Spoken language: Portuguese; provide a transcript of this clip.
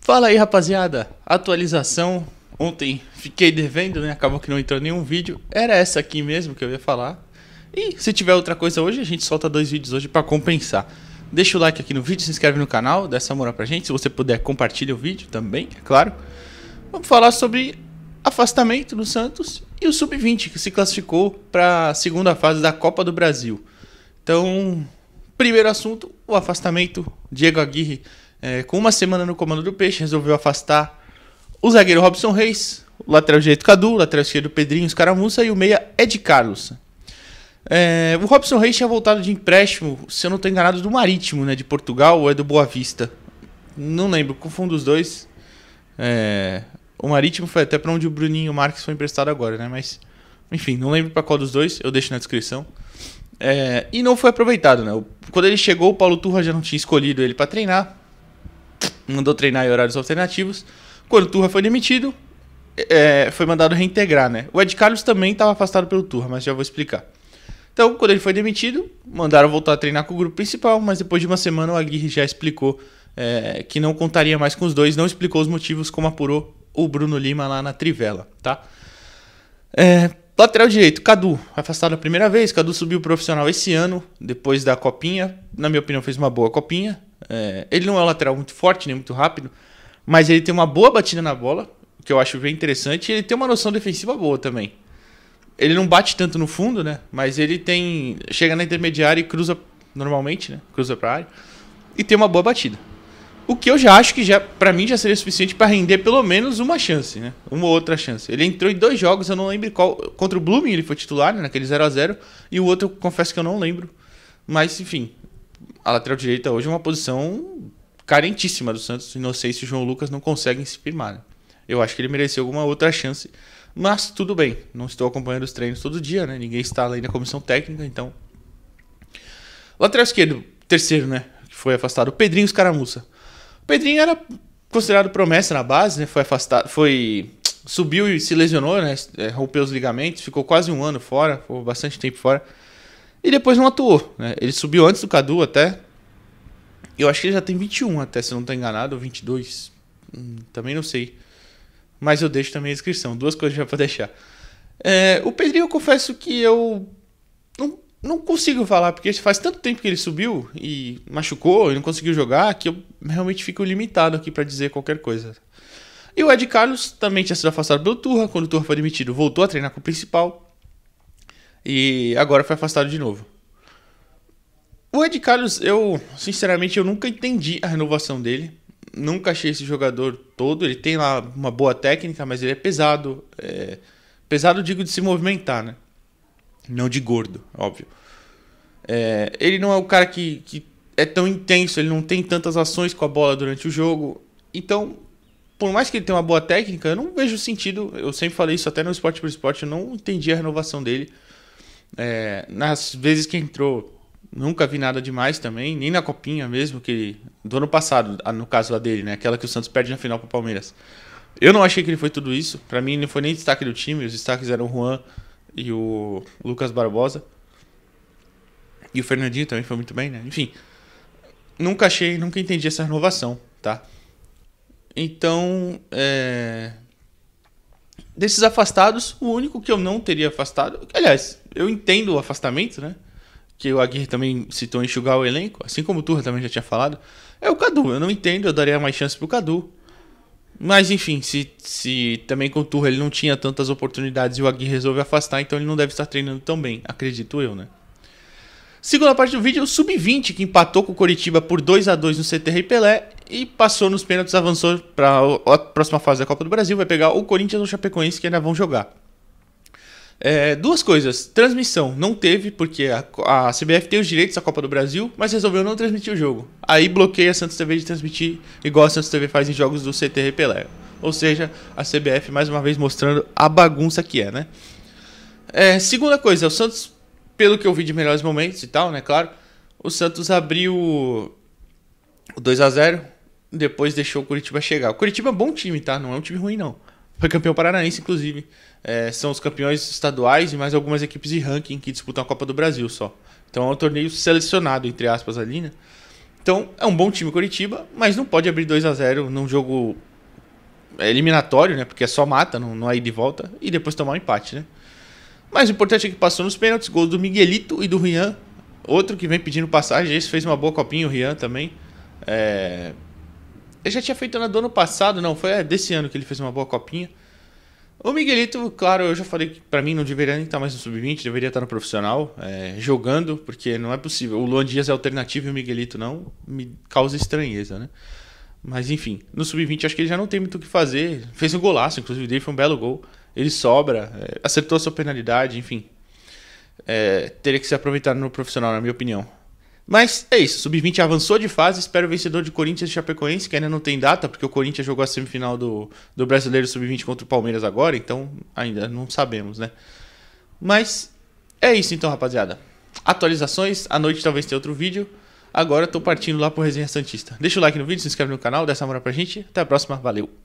Fala aí, rapaziada. Atualização. Ontem fiquei devendo, né? Acabou que não entrou nenhum vídeo. Era essa aqui mesmo que eu ia falar. E se tiver outra coisa hoje, a gente solta dois vídeos hoje para compensar. Deixa o like aqui no vídeo, se inscreve no canal, dá essa moral pra gente. Se você puder, compartilha o vídeo também, é claro. Vamos falar sobre afastamento do Santos e o Sub-20, que se classificou para a segunda fase da Copa do Brasil. Então, primeiro assunto, o afastamento. Diego Aguirre é, com uma semana no comando do Peixe, resolveu afastar o zagueiro Robson Reis, o lateral direito Cadu, o lateral esquerdo Pedrinho Escaramuça e o meia Ed Carlos. É, o Robson Reis tinha voltado de empréstimo, se eu não estou enganado, do Marítimo, né, de Portugal ou é do Boa Vista. Não lembro, confundo os dois. É, o Marítimo foi até para onde o Bruninho Marques foi emprestado agora, né? Mas, enfim, não lembro para qual dos dois, eu deixo na descrição. É, e não foi aproveitado, né? Quando ele chegou, o Paulo Turra já não tinha escolhido ele para treinar mandou treinar em horários alternativos. Quando o Turra foi demitido, é, foi mandado reintegrar, né? O Ed Carlos também estava afastado pelo Turra, mas já vou explicar. Então, quando ele foi demitido, mandaram voltar a treinar com o grupo principal, mas depois de uma semana o Aguirre já explicou é, que não contaria mais com os dois, não explicou os motivos, como apurou o Bruno Lima lá na Trivela, tá? É, lateral direito, Cadu, afastado a primeira vez, Cadu subiu profissional esse ano, depois da copinha, na minha opinião fez uma boa copinha, é, ele não é um lateral muito forte, nem muito rápido, mas ele tem uma boa batida na bola, que eu acho bem interessante, e ele tem uma noção defensiva boa também. Ele não bate tanto no fundo, né? Mas ele tem. chega na intermediária e cruza normalmente, né? Cruza pra área. E tem uma boa batida. O que eu já acho que já para mim já seria suficiente para render pelo menos uma chance, né? Uma ou outra chance. Ele entrou em dois jogos, eu não lembro qual. Contra o Blooming ele foi titular, né? naquele 0 a 0 E o outro, confesso que eu não lembro. Mas, enfim, a lateral direita hoje é uma posição carentíssima do Santos. E não sei se o João Lucas não consegue se firmar. Né? Eu acho que ele mereceu alguma outra chance. Mas tudo bem, não estou acompanhando os treinos todo dia, né? Ninguém está lá na comissão técnica, então. Lateral esquerdo, terceiro, né? Que foi afastado. O Pedrinho Escaramuça. O Pedrinho era considerado promessa na base, né? Foi afastado. Foi. Subiu e se lesionou, né? É, rompeu os ligamentos, ficou quase um ano fora, ficou bastante tempo fora. E depois não atuou. Né? Ele subiu antes do Cadu até. Eu acho que ele já tem 21 até, se eu não estou enganado, ou 22. Hum, também não sei. Mas eu deixo também a inscrição. Duas coisas já para deixar. É, o Pedrinho, eu confesso que eu não, não consigo falar, porque faz tanto tempo que ele subiu e machucou e não conseguiu jogar que eu realmente fico limitado aqui para dizer qualquer coisa. E o Ed Carlos também tinha sido afastado pelo Turra. Quando o Turra foi demitido, voltou a treinar com o principal. E agora foi afastado de novo. O Ed Carlos, eu sinceramente eu nunca entendi a renovação dele. Nunca achei esse jogador todo. Ele tem lá uma boa técnica, mas ele é pesado. É... Pesado, digo, de se movimentar, né? Não de gordo, óbvio. É... Ele não é o cara que, que é tão intenso, ele não tem tantas ações com a bola durante o jogo. Então, por mais que ele tenha uma boa técnica, eu não vejo sentido. Eu sempre falei isso até no Esporte por Esporte, eu não entendi a renovação dele. É, nas vezes que entrou, nunca vi nada demais também, nem na copinha mesmo, que do ano passado, no caso a dele, né? Aquela que o Santos perde na final para o Palmeiras. Eu não achei que ele foi tudo isso. Para mim, não foi nem destaque do time. Os destaques eram o Juan e o Lucas Barbosa. E o Fernandinho também foi muito bem, né? Enfim, nunca achei, nunca entendi essa renovação, tá? Então, é, Desses afastados, o único que eu não teria afastado. Aliás, eu entendo o afastamento, né? Que o Aguirre também citou enxugar o elenco, assim como o Turra também já tinha falado. É o Cadu. Eu não entendo, eu daria mais chance pro Cadu. Mas enfim, se, se também com o Turra ele não tinha tantas oportunidades e o Aguirre resolve afastar, então ele não deve estar treinando tão bem, acredito eu, né? Segunda parte do vídeo, o Sub-20, que empatou com o Coritiba por 2 a 2 no CTR Pelé e passou nos pênaltis, avançou para a próxima fase da Copa do Brasil, vai pegar o Corinthians ou o Chapecoense que ainda vão jogar. É, duas coisas. Transmissão não teve, porque a, a, CBF tem os direitos à Copa do Brasil, mas resolveu não transmitir o jogo. Aí bloqueia a Santos TV de transmitir, igual a Santos TV faz em jogos do CTR Pelé. Ou seja, a CBF mais uma vez mostrando a bagunça que é, né? É, segunda coisa, o Santos, pelo que eu vi de melhores momentos e tal, né? Claro, o Santos abriu o 2 a 0 depois deixou o Curitiba chegar. O Curitiba é um bom time, tá? Não é um time ruim, não. Foi campeão paranaense, inclusive. É, são os campeões estaduais e mais algumas equipes de ranking que disputam a Copa do Brasil só. Então é um torneio selecionado, entre aspas, ali, né? Então é um bom time Curitiba, mas não pode abrir 2 a 0 num jogo é, eliminatório, né? Porque é só mata, não, não é ida e volta, e depois tomar um empate, né? Mas o importante é que passou nos pênaltis, gols do Miguelito e do Rian. Outro que vem pedindo passagem, esse fez uma boa copinha, o Rian também. É, eu já tinha feito na do ano passado, não, foi é, desse ano que ele fez uma boa copinha. O Miguelito, claro, eu já falei que para mim não deveria nem estar tá mais no sub-20, deveria estar tá no profissional, é, jogando, porque não é possível. O Luan Dias é alternativo e o Miguelito não, me causa estranheza, né? Mas enfim, no sub-20 acho que ele já não tem muito o que fazer. Fez um golaço, inclusive, dele foi um belo gol. Ele sobra, é, acertou a sua penalidade, enfim. É, teria que se aproveitar no profissional, na minha opinião. Mas é isso, Sub-20 avançou de fase, Espero o vencedor de Corinthians e Chapecoense, que ainda não tem data, porque o Corinthians jogou a semifinal do, do Brasileiro Sub-20 contra o Palmeiras agora, então ainda não sabemos, né? Mas é isso então, rapaziada. Atualizações, à noite talvez tenha outro vídeo. Agora eu tô partindo lá pro Resenha Santista. Deixa o like no vídeo, se inscreve no canal, dê essa moral pra gente. Até a próxima, valeu!